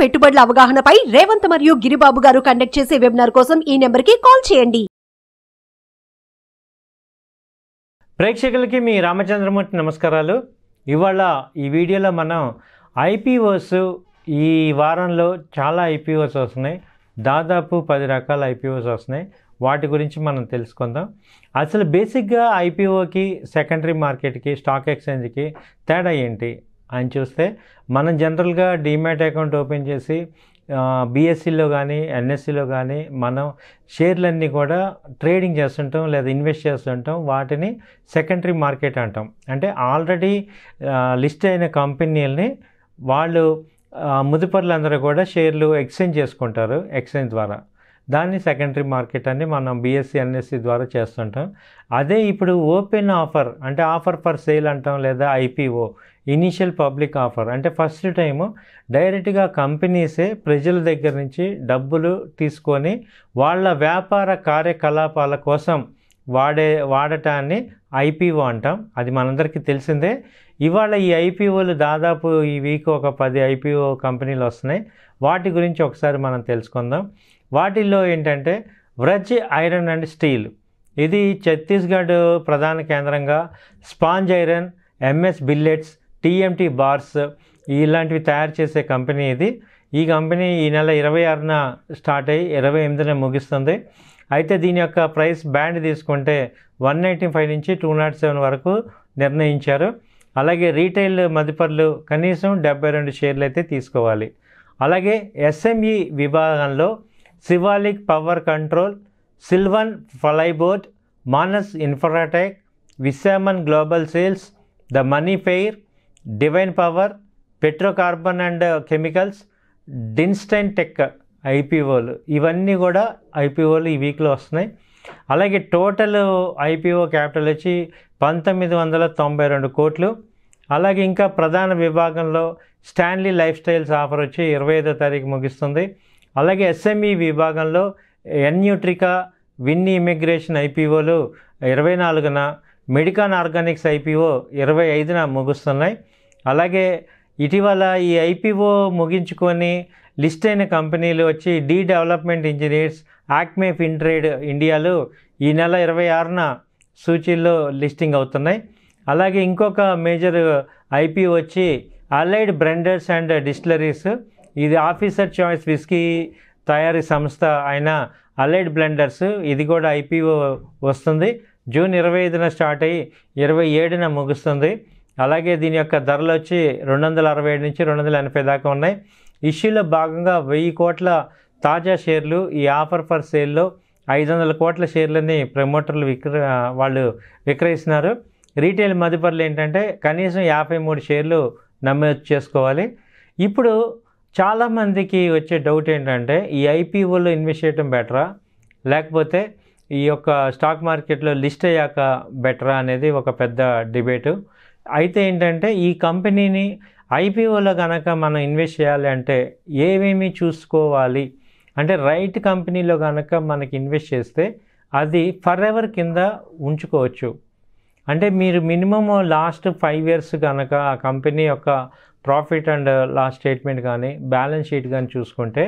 పెట్టుబడుల అవగాహనపై రేవంత్ మరియు గిరిబాబు గారు కండక్ట్ చేసే వెబినార్ కోసం ఈ నెంబర్కి కాల్ చేయండి ప్రేక్షకులకి మీ రామచంద్రమూర్తి నమస్కారాలు ఇవాళ ఈ వీడియోలో మనం ఐపీఓస్ ఈ వారంలో చాలా ఐపీఓస్ వస్తున్నాయి దాదాపు పది రకాల ఐపీఓస్ వస్తున్నాయి వాటి గురించి మనం తెలుసుకుందాం అసలు బేసిక్గా ఐపీఓకి సెకండరీ మార్కెట్కి స్టాక్ ఎక్స్చేంజ్కి తేడా ఏంటి ఆయన చూస్తే మనం జనరల్గా డీమ్యాట్ అకౌంట్ ఓపెన్ చేసి బీఎస్సీలో కానీ ఎన్ఎస్సీలో కానీ మనం షేర్లన్నీ కూడా ట్రేడింగ్ చేస్తుంటాం లేదా ఇన్వెస్ట్ చేస్తుంటాం వాటిని సెకండరీ మార్కెట్ అంటాం అంటే ఆల్రెడీ లిస్ట్ అయిన కంపెనీలని వాళ్ళు ముదుపర్లందరూ కూడా షేర్లు ఎక్స్చేంజ్ చేసుకుంటారు ఎక్స్చేంజ్ ద్వారా దాన్ని సెకండరీ మార్కెట్ అని మనం బీఎస్సీ ఎన్ఎస్సి e, e ద్వారా చేస్తుంటాం అదే ఇప్పుడు ఓపెన్ ఆఫర్ అంటే ఆఫర్ ఫర్ సేల్ అంటాం లేదా ఐపీఓ ఇనీషియల్ పబ్లిక్ ఆఫర్ అంటే ఫస్ట్ టైము డైరెక్ట్గా కంపెనీసే ప్రజల దగ్గర నుంచి డబ్బులు తీసుకొని వాళ్ళ వ్యాపార కార్యకలాపాల కోసం వాడే వాడటాన్ని ఐపీఓ అంటాం అది మనందరికీ తెలిసిందే ఇవాళ ఈ ఐపీఓలు దాదాపు ఈ వీక్ ఒక పది ఐపీఓ కంపెనీలు వస్తున్నాయి వాటి గురించి ఒకసారి మనం తెలుసుకుందాం వాటిల్లో ఏంటంటే వ్రజ్ ఐరన్ అండ్ స్టీల్ ఇది ఛత్తీస్గఢ్ ప్రధాన కేంద్రంగా sponge iron MS billets TMT bars ఇలాంటివి తయారు చేసే కంపెనీ ఇది ఈ కంపెనీ ఈ నెల ఇరవై ఆరున స్టార్ట్ అయ్యి ఇరవై ఎనిమిదిన ముగిస్తుంది అయితే దీని యొక్క ప్రైస్ బ్యాండ్ తీసుకుంటే వన్ నైంటీ ఫైవ్ నుంచి టూ నాట్ సెవెన్ వరకు నిర్ణయించారు అలాగే రీటైల్ మదుపర్లు కనీసం డెబ్బై రెండు షేర్లు అయితే తీసుకోవాలి అలాగే ఎస్ఎంఈ e విభాగంలో Shivalik Power Control Sylvan Plyboard Manas Infratech Vishaman Global Sales the Money Fair Divine Power Petrocarbon and Chemicals Dinstein Tech ఐపీఓలు ఇవన్నీ కూడా ఐపీఓలు ఈ వీక్లో వస్తున్నాయి అలాగే టోటల్ ఐపీఓ క్యాపిటల్ వచ్చి పంతొమ్మిది వందల తొంభై రెండు కోట్లు అలాగే ఇంకా ప్రధాన విభాగంలో స్టాన్లీ లైఫ్ స్టైల్స్ ఆఫర్ వచ్చి ఇరవై ఐదో తారీఖు ముగిస్తుంది అలాగే ఎస్ఎంఈ విభాగంలో ఎన్యూట్రికా విన్ని ఇమిగ్రేషన్ ఐపీఓలు ఇరవై నాలుగున మెడికాన్ ఆర్గానిక్స్ ఐపీఓ ఇరవై ఐదున ముగుస్తున్నాయి అలాగే ఇటీవల ఈ ఐపీఓ ముగించుకొని లిస్ట్ అయిన కంపెనీలు వచ్చి D Development Engineers Acme Fintrade ఇండియాలో ఈ నెల ఇరవై ఆరున సూచీల్లో లిస్టింగ్ అవుతున్నాయి అలాగే ఇంకొక మేజర్ ఐపీ వచ్చి అలైడ్ బ్రెండర్స్ అండ్ డిస్టిలరీస్ ఇది ఆఫీసర్ చాయిస్ విస్కీ తయారీ సంస్థ అయిన అలైడ్ బ్లెండర్స్ ఇది కూడా ఐపీఓ వస్తుంది జూన్ ఇరవై ఐదున స్టార్ట్ అయ్యి ఇరవై ఏడున ముగుస్తుంది అలాగే దీని యొక్క ధరలు వచ్చి రెండు వందల అరవై ఏడు నుంచి రెండు వందల ఎనభై దాకా ఉన్నాయి ఇష్యూలో భాగంగా వెయ్యి కోట్ల తాజా షేర్లు ఈ ఆఫర్ ఫర్ సేల్లో ఐదు వందల కోట్ల షేర్లని ప్రమోటర్లు విక్ర వాళ్ళు విక్రయిస్తున్నారు రీటైల్ మదుపర్లు ఏంటంటే కనీసం యాభై మూడు షేర్లు నమోదు చేసుకోవాలి ఇప్పుడు చాలామందికి వచ్చే డౌట్ ఏంటంటే ఈ ఐపీఓలో ఇన్వెస్ట్ చేయడం బెటరా లేకపోతే ఈ యొక్క స్టాక్ మార్కెట్లో లిస్ట్ అయ్యాక బెటరా అనేది ఒక పెద్ద డిబేటు అయితే ఏంటంటే ఈ కంపెనీని ఐపీఓలో కనుక మనం ఇన్వెస్ట్ చేయాలి అంటే ఏమేమి చూసుకోవాలి అంటే రైట్ కంపెనీలో కనుక మనకి ఇన్వెస్ట్ చేస్తే అది ఫర్ ఎవర్ కింద ఉంచుకోవచ్చు అంటే మీరు మినిమం లాస్ట్ ఫైవ్ ఇయర్స్ కనుక ఆ కంపెనీ యొక్క ప్రాఫిట్ అండ్ లాస్ట్ స్టేట్మెంట్ కానీ బ్యాలెన్స్ షీట్ కానీ చూసుకుంటే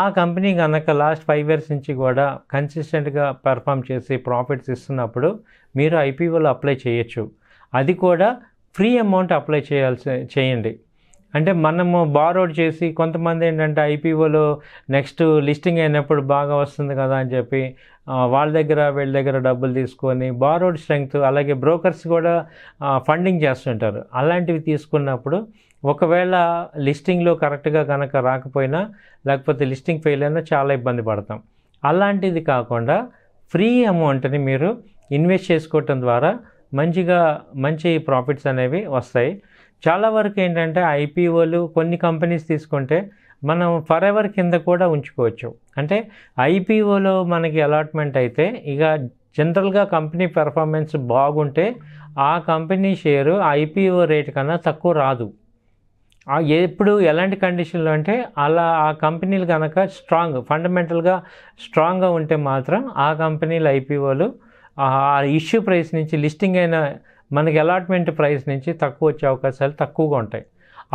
ఆ కంపెనీ కనుక లాస్ట్ ఫైవ్ ఇయర్స్ నుంచి కూడా కన్సిస్టెంట్గా పెర్ఫామ్ చేసి ప్రాఫిట్స్ ఇస్తున్నప్పుడు మీరు ఐపీఓలో అప్లై చేయొచ్చు అది కూడా ఫ్రీ అమౌంట్ అప్లై చేయాల్సి చేయండి అంటే మనము బారోడ్ చేసి కొంతమంది ఏంటంటే ఐపీఓలో నెక్స్ట్ లిస్టింగ్ అయినప్పుడు బాగా వస్తుంది కదా అని చెప్పి వాళ్ళ దగ్గర వీళ్ళ దగ్గర డబ్బులు తీసుకొని బారోడ్ స్ట్రెంగ్త్ అలాగే బ్రోకర్స్ కూడా ఫండింగ్ చేస్తుంటారు అలాంటివి తీసుకున్నప్పుడు ఒకవేళ లిస్టింగ్లో కరెక్ట్గా కనుక రాకపోయినా లేకపోతే లిస్టింగ్ ఫెయిల్ అయినా చాలా ఇబ్బంది పడతాం అలాంటిది కాకుండా ఫ్రీ అమౌంట్ని మీరు ఇన్వెస్ట్ చేసుకోవటం ద్వారా మంచిగా మంచి ప్రాఫిట్స్ అనేవి వస్తాయి చాలా వరకు ఏంటంటే ఐపీఓలు కొన్ని కంపెనీస్ తీసుకుంటే మనం ఫర్ ఎవర్ కింద కూడా ఉంచుకోవచ్చు అంటే ఐపీఓలో మనకి అలాట్మెంట్ అయితే ఇక జనరల్గా కంపెనీ పెర్ఫార్మెన్స్ బాగుంటే ఆ కంపెనీ షేరు ఐపీఓ రేట్ కన్నా తక్కువ రాదు ఎప్పుడు ఎలాంటి కండిషన్లో అంటే అలా ఆ కంపెనీలు కనుక స్ట్రాంగ్ ఫండమెంటల్గా స్ట్రాంగ్గా ఉంటే మాత్రం ఆ కంపెనీలు ఐపీఓలు ఆ ఇష్యూ ప్రైస్ నుంచి లిస్టింగ్ అయిన మనకి అలాట్మెంట్ ప్రైస్ నుంచి తక్కువ వచ్చే అవకాశాలు తక్కువగా ఉంటాయి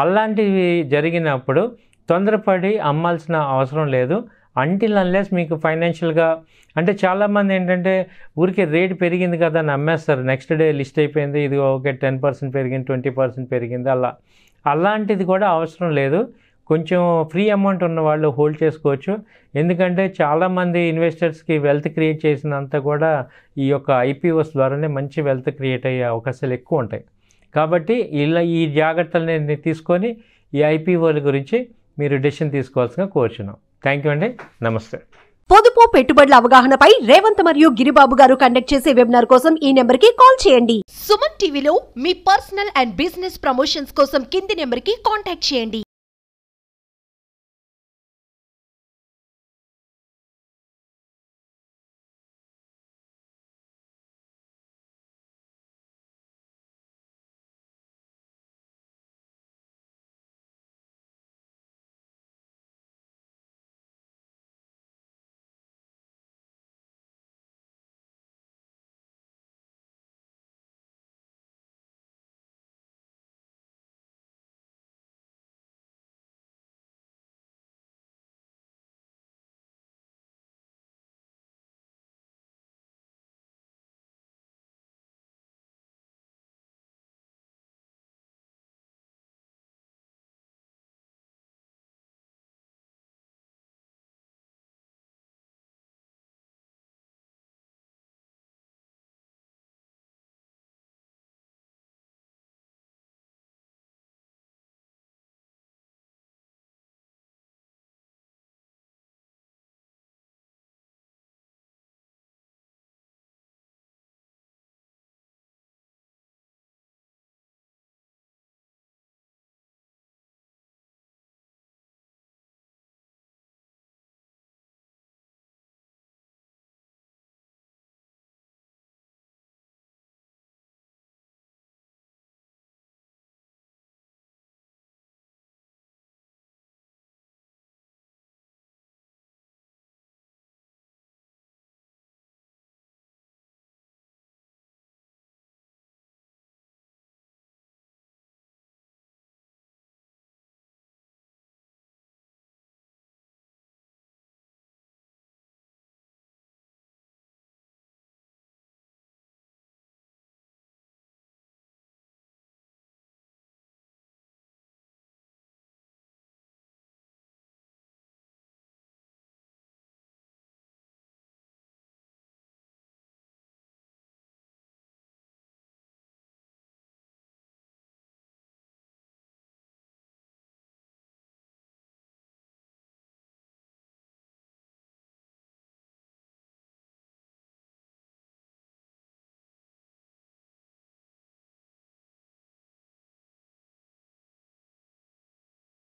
అలాంటివి జరిగినప్పుడు తొందరపడి అమ్మాల్సిన అవసరం లేదు అంటిల్ అన్లెస్ మీకు ఫైనాన్షియల్గా అంటే చాలామంది ఏంటంటే ఊరికే రేట్ పెరిగింది కదా అని అమ్మేస్తారు నెక్స్ట్ డే లిస్ట్ అయిపోయింది ఇది ఓకే టెన్ పర్సెంట్ పెరిగింది ట్వంటీ పర్సెంట్ పెరిగింది అలా అలాంటిది కూడా అవసరం లేదు కొంచెం ఫ్రీ అమౌంట్ ఉన్న వాళ్ళు హోల్డ్ చేసుకోవచ్చు ఎందుకంటే చాలామంది ఇన్వెస్టర్స్కి వెల్త్ క్రియేట్ చేసినంత కూడా ఈ యొక్క ఐపీఓస్ ద్వారానే మంచి వెల్త్ క్రియేట్ అయ్యే అవకాశాలు ఎక్కువ ఉంటాయి కాబట్టి ఇలా ఈ జాగ్రత్తలని తీసుకొని ఈ ఐపీఓల గురించి మీరు డెసిషన్ తీసుకోవాల్సిన కోరుచున్నాం థ్యాంక్ యూ అండి నమస్తే పొదుపు పెట్టుబడుల అవగాహనపై రేవంత్ మరియు గిరిబాబు గారు కండక్ట్ చేసే వెబినార్ కోసం ఈ నెంబర్ కి కాల్ చేయండి సుమన్ టీవీలో మీ పర్సనల్ అండ్ బిజినెస్ ప్రమోషన్స్ కోసం కింది నెంబర్ కి కాంటాక్ట్ చేయండి